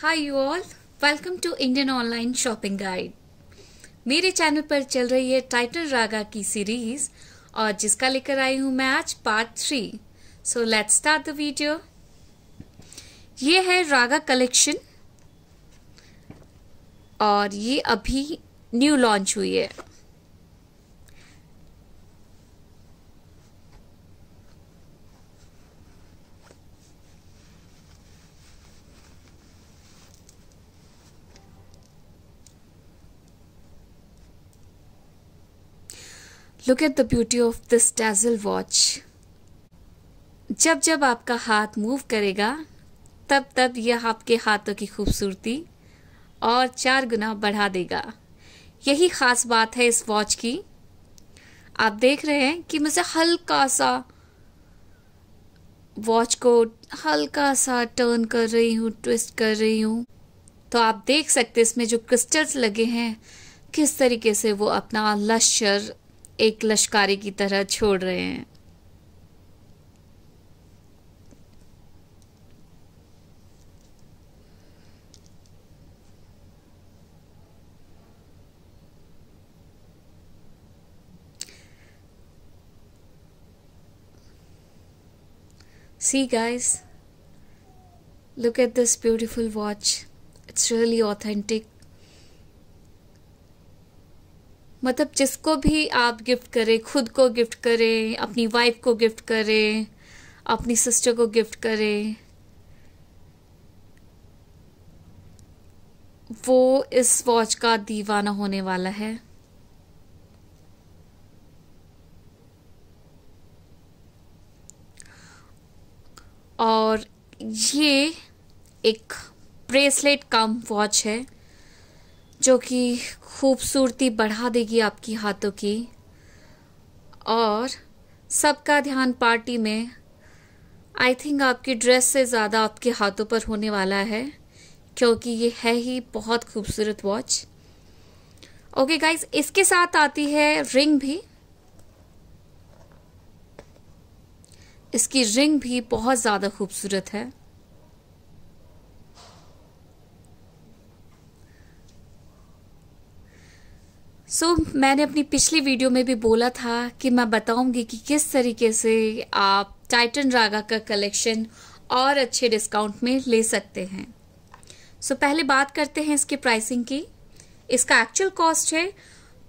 high you all welcome to Indian online shopping guide मेरे channel पर चल रही है टाइटल रागा की सीरीज और जिसका लेकर आई हूं मैं आज part three so let start the video ये है रागा कलेक्शन और ये अभी न्यू लॉन्च हुई है look at the beauty of this dazzle watch जब जब आपका हाथ मूव करेगा तब तब यह आपके हाथों की खूबसूरती और चार गुना बढ़ा देगा यही ख़ास बात है इस वॉच की आप देख रहे हैं कि मुझे हल्का सा वॉच को हल्का सा टर्न कर रही हूँ ट्विस्ट कर रही हूँ तो आप देख सकते इसमें जो क्रिस्टल्स लगे हैं किस तरीके से वो अपना लश्चर एक लश्कारी की तरह छोड़ रहे हैं see guys look at this beautiful watch it's really authentic मतलब जिसको भी आप गिफ्ट करें खुद को गिफ्ट करें अपनी वाइफ को गिफ्ट करें अपनी सिस्टर को गिफ्ट करें वो इस वॉच का दीवाना होने वाला है और ये एक ब्रेसलेट कम वॉच है जो कि खूबसूरती बढ़ा देगी आपकी हाथों की और सबका ध्यान पार्टी में आई थिंक आपकी ड्रेस से ज़्यादा आपके हाथों पर होने वाला है क्योंकि ये है ही बहुत खूबसूरत वॉच ओके गाइज इसके साथ आती है रिंग भी इसकी रिंग भी बहुत ज़्यादा खूबसूरत है सो so, मैंने अपनी पिछली वीडियो में भी बोला था कि मैं बताऊंगी कि किस तरीके से आप टाइटन रागा का कलेक्शन और अच्छे डिस्काउंट में ले सकते हैं सो so, पहले बात करते हैं इसकी प्राइसिंग की इसका एक्चुअल कॉस्ट है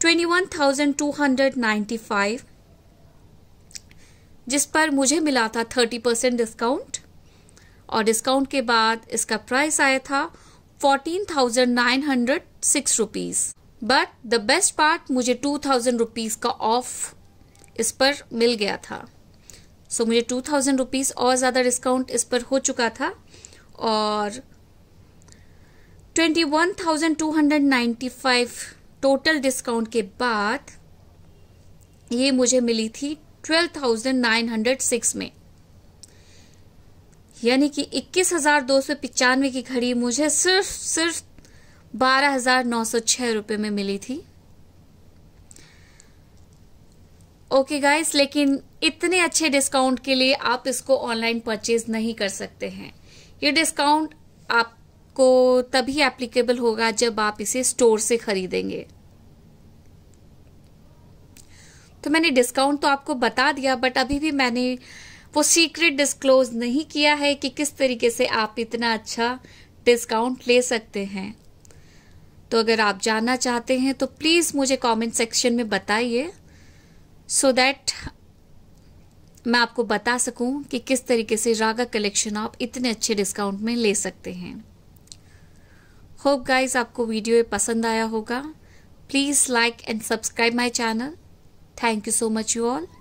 twenty one thousand two hundred ninety five जिस पर मुझे मिला था थर्टी परसेंट डिस्काउंट और डिस्काउंट के बाद इसका प्राइस आया था fourteen thousand nine hundred six rupees but the best part मुझे टू थाउजेंड रुपीज़ का ऑफ इस पर मिल गया था सो so, मुझे टू थाउजेंड रुपीज़ और ज़्यादा डिस्काउंट इस पर हो चुका था और twenty one thousand two hundred ninety five total discount के बाद ये मुझे मिली थी twelve thousand nine hundred six में यानी कि इक्कीस हजार दो सौ पचानवे की घड़ी मुझे सिर्फ सिर्फ बारह हजार नौ सौ में मिली थी ओके okay गाइस लेकिन इतने अच्छे डिस्काउंट के लिए आप इसको ऑनलाइन परचेज नहीं कर सकते हैं ये डिस्काउंट आपको तभी एप्लीकेबल होगा जब आप इसे स्टोर से खरीदेंगे तो मैंने डिस्काउंट तो आपको बता दिया बट अभी भी मैंने वो सीक्रेट डिस्क्लोज नहीं किया है कि किस तरीके से आप इतना अच्छा डिस्काउंट ले सकते हैं तो अगर आप जानना चाहते हैं तो प्लीज़ मुझे कमेंट सेक्शन में बताइए सो दैट मैं आपको बता सकूं कि किस तरीके से रागा कलेक्शन आप इतने अच्छे डिस्काउंट में ले सकते हैं होप गाइस आपको वीडियो पसंद आया होगा please like and subscribe my channel thank you so much you all